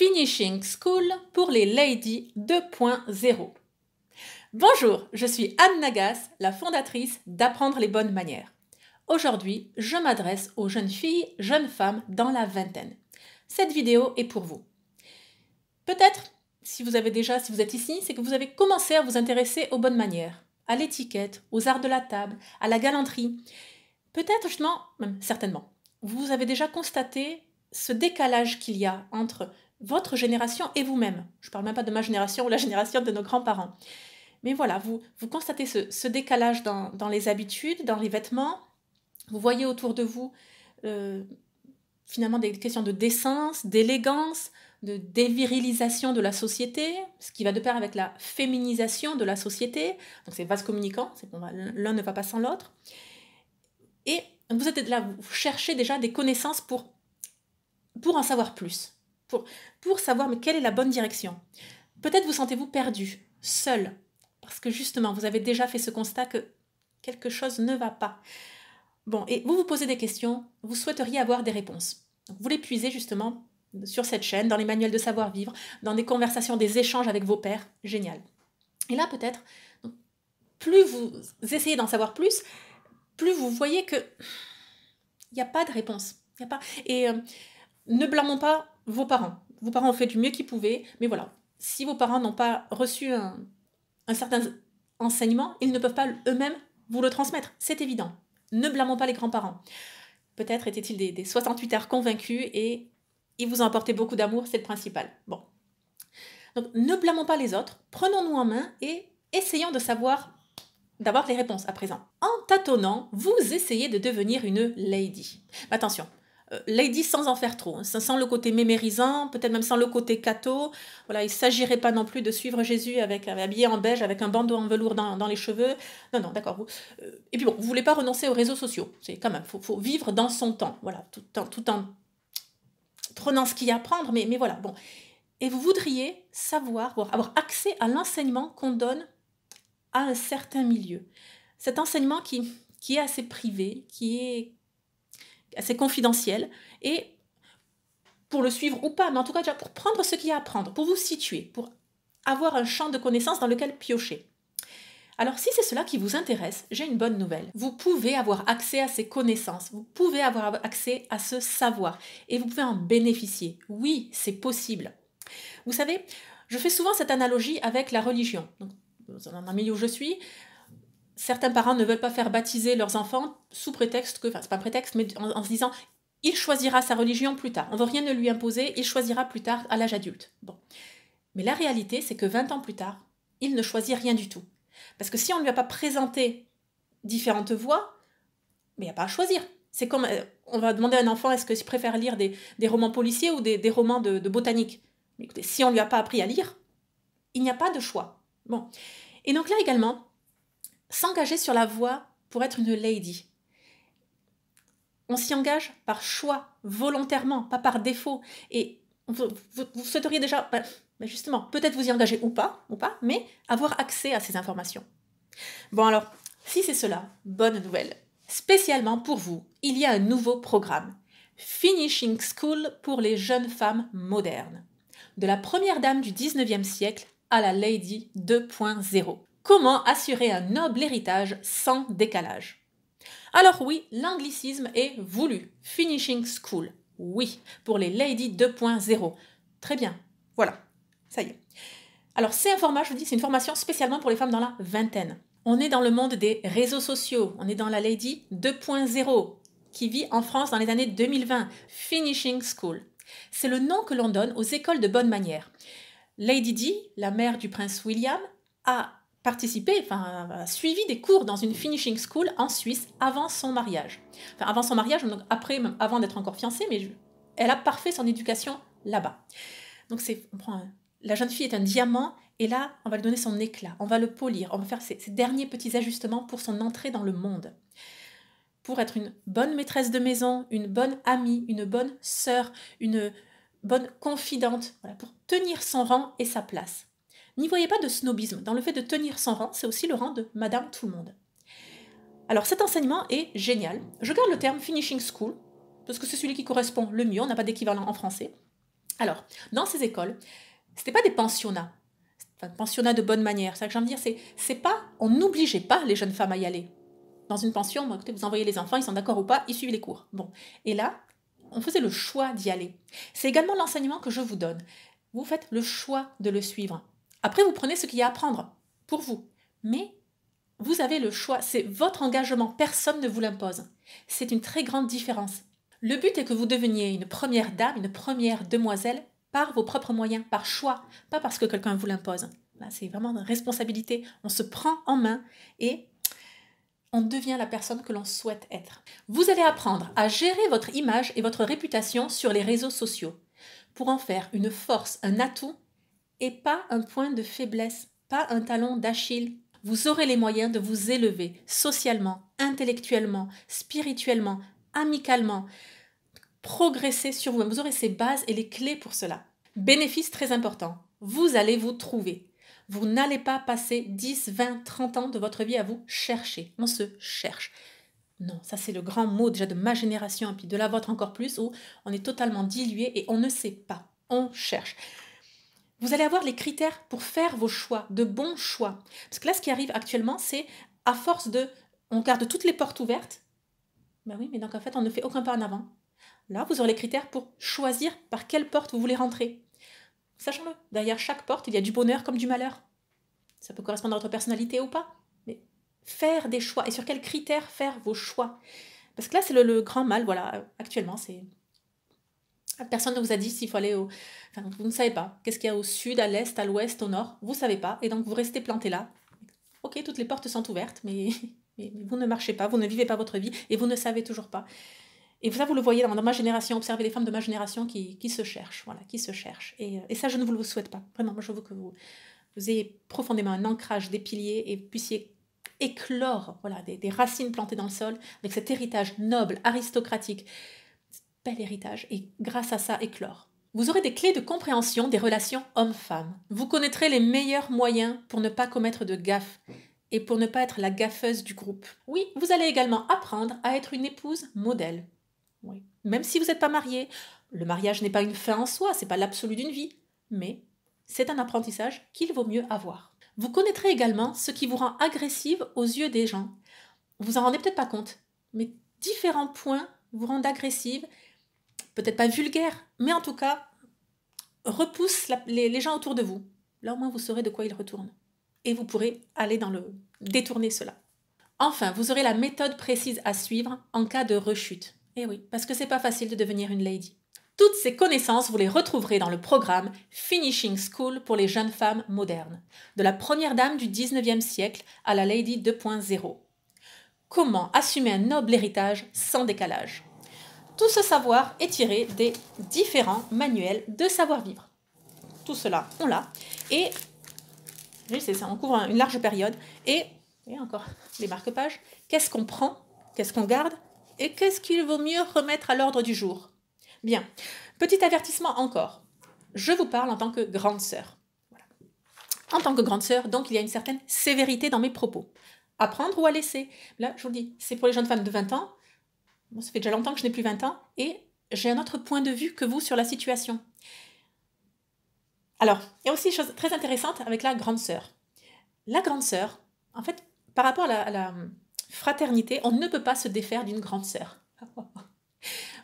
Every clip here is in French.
Finishing School pour les Ladies 2.0. Bonjour, je suis Anne Nagas, la fondatrice d'Apprendre les bonnes manières. Aujourd'hui, je m'adresse aux jeunes filles, jeunes femmes dans la vingtaine. Cette vidéo est pour vous. Peut-être, si vous avez déjà, si vous êtes ici, c'est que vous avez commencé à vous intéresser aux bonnes manières, à l'étiquette, aux arts de la table, à la galanterie. Peut-être justement, même certainement, vous avez déjà constaté ce décalage qu'il y a entre votre génération et vous-même. Je ne parle même pas de ma génération ou la génération de nos grands-parents. Mais voilà, vous, constatez ce, décalage dans, les habitudes, dans les vêtements. Vous voyez autour de vous euh, finalement des questions de décence, d'élégance, de dévirilisation de la société, ce qui va de pair avec la féminisation de la société. Donc c'est vaste communicant, l'un ne va pas sans l'autre. Et vous êtes là, vous cherchez déjà des connaissances pour, pour en savoir plus pour, savoir mais quelle est la bonne direction. Peut-être vous sentez-vous perdu, seul, parce que justement, vous avez déjà fait ce constat que quelque chose ne va pas. Bon, et vous vous posez des questions, vous souhaiteriez avoir des réponses. vous les puisez justement sur cette chaîne, dans les manuels de savoir-vivre, dans des conversations, des échanges avec vos pères Génial. Et là, peut-être, plus vous essayez d'en savoir plus, plus vous voyez que il n'y a pas de réponse. Y a pas... Et euh, ne blâmons pas vos parents. Vos parents ont fait du mieux qu'ils pouvaient, mais voilà. Si vos parents n'ont pas reçu un, certain enseignement, ils ne peuvent pas eux-mêmes vous le transmettre. C'est évident. Ne blâmons pas les grands-parents. Peut-être étaient-ils des, 68 heures convaincus et ils vous ont apporté beaucoup d'amour, c'est le principal. Bon. Donc ne blâmons pas les autres, prenons-nous en main et essayons de savoir, d'avoir les réponses à présent. En tâtonnant, vous essayez de devenir une lady. Attention, euh, Lady sans en faire trop, hein. sans le côté mémérisant, peut-être même sans le côté cato. Voilà, il ne s'agirait pas non plus de suivre Jésus avec habillé en beige, avec un bandeau en velours dans, les cheveux. Non, non, d'accord. Euh, et puis bon, vous voulez pas renoncer aux réseaux sociaux. C'est quand même, faut, faut vivre dans son temps. Voilà, tout en, tout en prenant ce qu'il y a à prendre, mais, mais voilà, bon. Et vous voudriez savoir, avoir accès à l'enseignement qu'on donne à un certain milieu. Cet enseignement qui, qui est assez privé, qui est assez confidentiel. Et pour le suivre ou pas, mais en tout cas, déjà pour prendre ce qu'il y a à prendre, pour vous situer, pour avoir un champ de connaissances dans lequel piocher. Alors si c'est cela qui vous intéresse, j'ai une bonne nouvelle. Vous pouvez avoir accès à ces connaissances, vous pouvez avoir accès à ce savoir et vous pouvez en bénéficier. Oui, c'est possible. Vous savez, je fais souvent cette analogie avec la religion. dans un milieu où je suis, certains parents ne veulent pas faire baptiser leurs enfants sous prétexte que, enfin, c'est pas prétexte, mais en, se disant, il choisira sa religion plus tard. On ne veut rien ne lui imposer, il choisira plus tard à l'âge adulte. Bon. Mais la réalité, c'est que 20 ans plus tard, il ne choisit rien du tout. Parce que si on ne lui a pas présenté différentes voies, mais il n'y a pas à choisir. C'est comme euh, on va demander à un enfant est-ce que qu'il préfère lire des, romans policiers ou des, romans de, botanique. Mais écoutez, si on ne lui a pas appris à lire, il n'y a pas de choix. Bon. Et donc là également, s'engager sur la voie pour être une lady. On s'y engage par choix, volontairement, pas par défaut. Et vous, souhaiteriez déjà, bah, justement, peut-être vous y engager ou pas, ou pas, mais avoir accès à ces informations. Bon alors, si c'est cela, bonne nouvelle. Spécialement pour vous, il y a un nouveau programme, Finishing School pour les jeunes femmes modernes. De la première dame du 19e siècle à la Lady 2.0. Comment assurer un noble héritage sans décalage Alors oui, l'anglicisme est voulu. Finishing school. Oui, pour les Lady 2.0. Très bien. Voilà. Ça y est. Alors c'est un format, je vous dis, c'est une formation spécialement pour les femmes dans la vingtaine. On est dans le monde des réseaux sociaux. On est dans la Lady 2.0 qui vit en France dans les années 2020. Finishing school. C'est le nom que l'on donne aux écoles de bonne manière. Lady Di, la mère du prince William, a participé, enfin suivi des cours dans une finishing school en Suisse avant son mariage. Enfin avant son mariage, donc après, avant d'être encore fiancée, mais elle a parfait son éducation là-bas. Donc c'est, la jeune fille est un diamant et là, on va lui donner son éclat, on va le polir, on va faire ses, derniers petits ajustements pour son entrée dans le monde. Pour être une bonne maîtresse de maison, une bonne amie, une bonne sœur, une bonne confidente, pour tenir son rang et sa place. N'y voyez pas de snobisme. Dans le fait de tenir son rang, c'est aussi le rang de Madame Tout le Monde. Alors cet enseignement est génial. Je garde le terme finishing school parce que c'est celui qui correspond le mieux. On n'a pas d'équivalent en français. Alors, dans ces écoles, ce c'était pas des pensionnats, un pensionnats de bonne manière. C'est ça que j'ai dire. C'est pas, on n'obligeait pas les jeunes femmes à y aller. Dans une pension, vous envoyez les enfants, ils sont d'accord ou pas, ils suivent les cours. Bon, et là, on faisait le choix d'y aller. C'est également l'enseignement que je vous donne. Vous faites le choix de le suivre. Après, vous prenez ce qu'il y a à prendre pour vous. Mais vous avez le choix, c'est votre engagement, personne ne vous l'impose. C'est une très grande différence. Le but est que vous deveniez une première dame, une première demoiselle par vos propres moyens, par choix, pas parce que quelqu'un vous l'impose. Là, c'est vraiment une responsabilité. On se prend en main et on devient la personne que l'on souhaite être. Vous allez apprendre à gérer votre image et votre réputation sur les réseaux sociaux pour en faire une force, un atout et pas un point de faiblesse, pas un talon d'Achille. Vous aurez les moyens de vous élever socialement, intellectuellement, spirituellement, amicalement, progresser sur vous-même. Vous aurez ces bases et les clés pour cela. Bénéfice très important, vous allez vous trouver. Vous n'allez pas passer 10, 20, 30 ans de votre vie à vous chercher. On se cherche. Non, ça c'est le grand mot déjà de ma génération et puis de la vôtre encore plus où on est totalement dilué et on ne sait pas. On cherche vous allez avoir les critères pour faire vos choix, de bons choix. Parce que là, ce qui arrive actuellement, c'est à force de... On garde toutes les portes ouvertes. Ben oui, mais donc en fait, on ne fait aucun pas en avant. Là, vous aurez les critères pour choisir par quelle porte vous voulez rentrer. Sachons-le, derrière chaque porte, il y a du bonheur comme du malheur. Ça peut correspondre à votre personnalité ou pas. Mais faire des choix et sur quels critères faire vos choix. Parce que là, c'est le, le grand mal, voilà, actuellement, c'est Personne ne vous a dit s'il faut aller au... vous ne savez pas. Qu'est-ce qu'il y a au sud, à l'est, à l'ouest, au nord Vous ne savez pas. Et donc, vous restez planté là. Ok, toutes les portes sont ouvertes, mais... vous ne marchez pas, vous ne vivez pas votre vie et vous ne savez toujours pas. Et ça, vous le voyez dans, ma génération, observez les femmes de ma génération qui, se cherchent, voilà, qui se cherchent. Euh, et, ça, je ne vous le souhaite pas. Vraiment, moi, je veux que vous, vous ayez profondément un ancrage, des piliers et puissiez éclore voilà, des, des racines plantées dans le sol avec cet héritage noble, aristocratique, bel héritage et grâce à ça éclore. Vous aurez des clés de compréhension des relations hommes-femmes. Vous connaîtrez les meilleurs moyens pour ne pas commettre de gaffe et pour ne pas être la gaffeuse du groupe. Oui, vous allez également apprendre à être une épouse modèle. Oui. Même si vous n'êtes pas mariée, le mariage n'est pas une fin en soi, c'est pas l'absolu d'une vie, mais c'est un apprentissage qu'il vaut mieux avoir. Vous connaîtrez également ce qui vous rend agressive aux yeux des gens. Vous en rendez peut-être pas compte, mais différents points vous rendent agressive peut-être pas vulgaire, mais en tout cas, repousse les, les, gens autour de vous. Là au moins vous saurez de quoi ils retournent. Et vous pourrez aller dans le... détourner cela. Enfin, vous aurez la méthode précise à suivre en cas de rechute. Eh oui, parce que c'est pas facile de devenir une lady. Toutes ces connaissances, vous les retrouverez dans le programme Finishing School pour les jeunes femmes modernes, de la première dame du 19e siècle à la Lady 2.0. Comment assumer un noble héritage sans décalage tout ce savoir est tiré des différents manuels de savoir-vivre. Tout cela, on l'a. Et, c'est ça, on couvre une large période. Et, encore les marque-pages, qu'est-ce qu'on prend, qu'est-ce qu'on garde et qu'est-ce qu'il vaut mieux remettre à l'ordre du jour Bien, petit avertissement encore. Je vous parle en tant que grande sœur. En tant que grande sœur, donc, il y a une certaine sévérité dans mes propos. Apprendre ou à laisser Là, je vous dis, c'est pour les jeunes femmes de 20 ans, ça fait déjà longtemps que je n'ai plus 20 ans et j'ai un autre point de vue que vous sur la situation. Alors, il y a aussi une chose très intéressante avec la grande sœur. La grande sœur, en fait, par rapport à la, fraternité, on ne peut pas se défaire d'une grande sœur.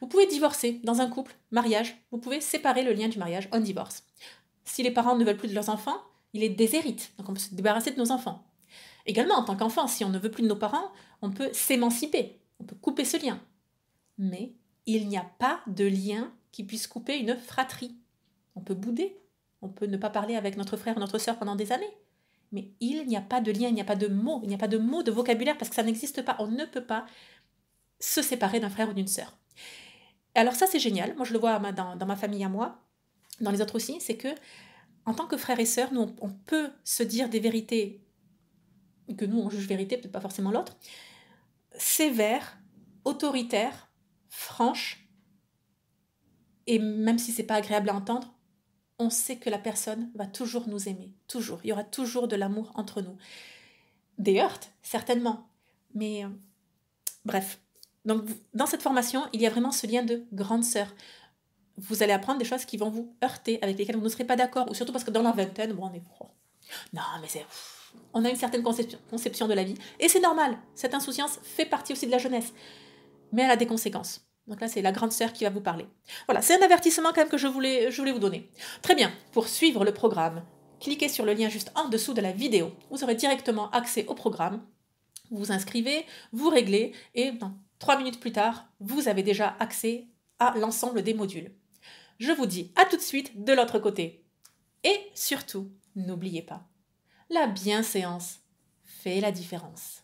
Vous pouvez divorcer dans un couple, mariage, vous pouvez séparer le lien du mariage, on divorce. Si les parents ne veulent plus de leurs enfants, ils les déshéritent, donc on peut se débarrasser de nos enfants. Également, en tant qu'enfant, si on ne veut plus de nos parents, on peut s'émanciper, on peut couper ce lien mais il n'y a pas de lien qui puisse couper une fratrie. On peut bouder, on peut ne pas parler avec notre frère ou notre sœur pendant des années, mais il n'y a pas de lien, il n'y a pas de mots, il n'y a pas de mots de vocabulaire parce que ça n'existe pas. On ne peut pas se séparer d'un frère ou d'une sœur. Alors ça c'est génial, moi je le vois dans, ma famille à moi, dans les autres aussi, c'est que en tant que frère et sœur, nous on, on peut se dire des vérités que nous on juge vérité, peut-être pas forcément l'autre, sévères, autoritaires, franche, et même si c'est pas agréable à entendre, on sait que la personne va toujours nous aimer, toujours. Il y aura toujours de l'amour entre nous. Des heurts, certainement, mais euh, bref. Donc, dans cette formation, il y a vraiment ce lien de grande sœur. Vous allez apprendre des choses qui vont vous heurter, avec lesquelles vous ne serez pas d'accord, ou surtout parce que dans la vingtaine, on est. non, mais c'est. On a une certaine conception, conception de la vie, et c'est normal. Cette insouciance fait partie aussi de la jeunesse mais elle a des conséquences. Donc là, c'est la grande sœur qui va vous parler. Voilà, c'est un avertissement quand même que je voulais, je voulais vous donner. Très bien, pour suivre le programme, cliquez sur le lien juste en dessous de la vidéo. Vous aurez directement accès au programme. Vous vous inscrivez, vous réglez, et trois minutes plus tard, vous avez déjà accès à l'ensemble des modules. Je vous dis à tout de suite de l'autre côté. Et surtout, n'oubliez pas, la bienséance fait la différence.